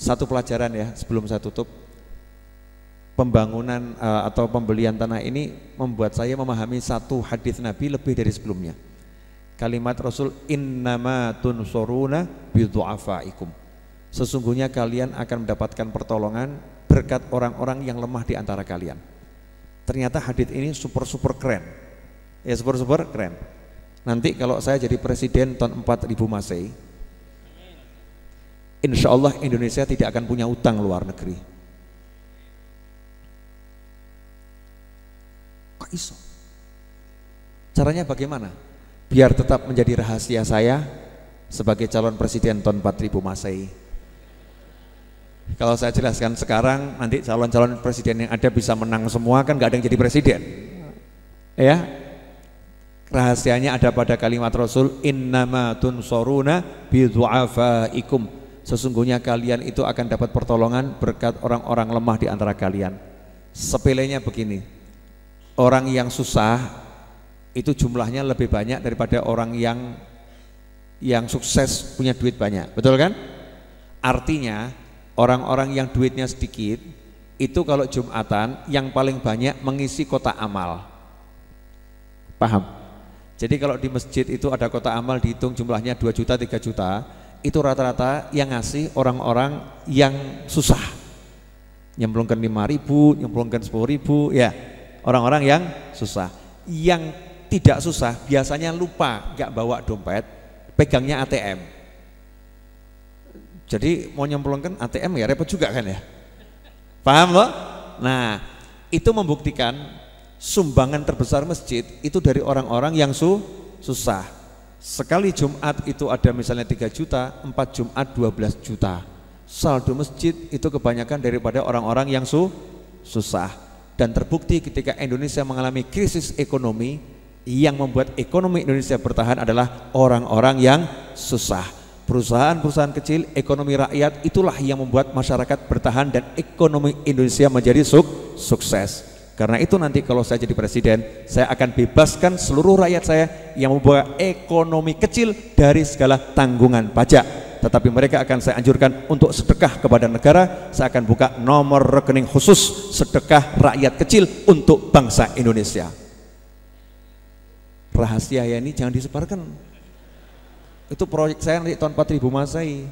Satu pelajaran ya sebelum saya tutup. Pembangunan uh, atau pembelian tanah ini membuat saya memahami satu hadis Nabi lebih dari sebelumnya. Kalimat Rasul innama tunsuruna bidu'afaikum. Sesungguhnya kalian akan mendapatkan pertolongan berkat orang-orang yang lemah di antara kalian. Ternyata hadis ini super-super keren. Ya super-super keren. Nanti kalau saya jadi presiden tahun 4000 Masehi, insya Allah Indonesia tidak akan punya utang luar negeri. Kok iso? Caranya bagaimana? Biar tetap menjadi rahasia saya sebagai calon presiden tahun 4000 Masehi. Kalau saya jelaskan sekarang, nanti calon-calon presiden yang ada bisa menang semua, kan nggak ada yang jadi presiden. Ya, rahasianya ada pada kalimat Rasul, innama tunsoruna bidu'afaikum Sesungguhnya kalian itu akan dapat pertolongan berkat orang-orang lemah di antara kalian. Sepelenya begini, orang yang susah itu jumlahnya lebih banyak daripada orang yang yang sukses punya duit banyak, betul kan? Artinya orang-orang yang duitnya sedikit itu kalau Jumatan yang paling banyak mengisi kota amal. Paham? Jadi kalau di masjid itu ada kota amal dihitung jumlahnya 2 juta, 3 juta, itu rata-rata yang ngasih orang-orang yang susah nyemplungkan 5 ribu, nyemplungkan 10 ribu ya orang-orang yang susah yang tidak susah biasanya lupa nggak bawa dompet pegangnya ATM jadi mau nyemplungkan ATM ya repot juga kan ya paham loh? nah itu membuktikan sumbangan terbesar masjid itu dari orang-orang yang su susah Sekali Jumat itu ada misalnya 3 juta, 4 Jumat 12 juta. Saldo masjid itu kebanyakan daripada orang-orang yang su susah. Dan terbukti ketika Indonesia mengalami krisis ekonomi, yang membuat ekonomi Indonesia bertahan adalah orang-orang yang susah. Perusahaan-perusahaan kecil, ekonomi rakyat itulah yang membuat masyarakat bertahan dan ekonomi Indonesia menjadi suk sukses. Karena itu nanti kalau saya jadi presiden, saya akan bebaskan seluruh rakyat saya yang membawa ekonomi kecil dari segala tanggungan pajak. Tetapi mereka akan saya anjurkan untuk sedekah kepada negara, saya akan buka nomor rekening khusus sedekah rakyat kecil untuk bangsa Indonesia. Rahasia ya ini jangan disebarkan. Itu proyek saya nanti tahun 4000 Masai.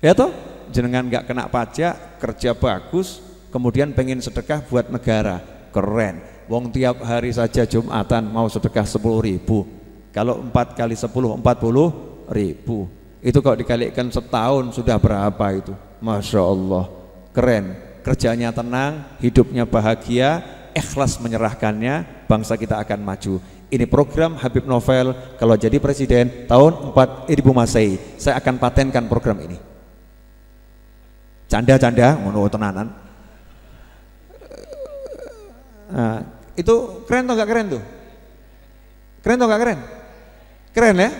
Ya toh, jenengan nggak kena pajak, kerja bagus, kemudian pengen sedekah buat negara keren wong tiap hari saja Jumatan mau sedekah 10 ribu kalau 4 kali 10 puluh ribu itu kalau dikalikan setahun sudah berapa itu Masya Allah keren kerjanya tenang hidupnya bahagia ikhlas menyerahkannya bangsa kita akan maju ini program Habib Novel kalau jadi presiden tahun 4000 Masehi saya akan patenkan program ini canda-canda ngono tenanan Nah, itu keren atau nggak keren tuh? Keren atau nggak keren? Keren ya?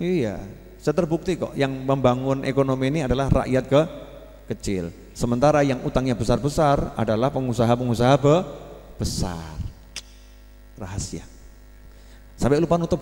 Iya, saya terbukti kok yang membangun ekonomi ini adalah rakyat ke kecil. Sementara yang utangnya besar-besar adalah pengusaha-pengusaha besar. Rahasia. Sampai lupa nutup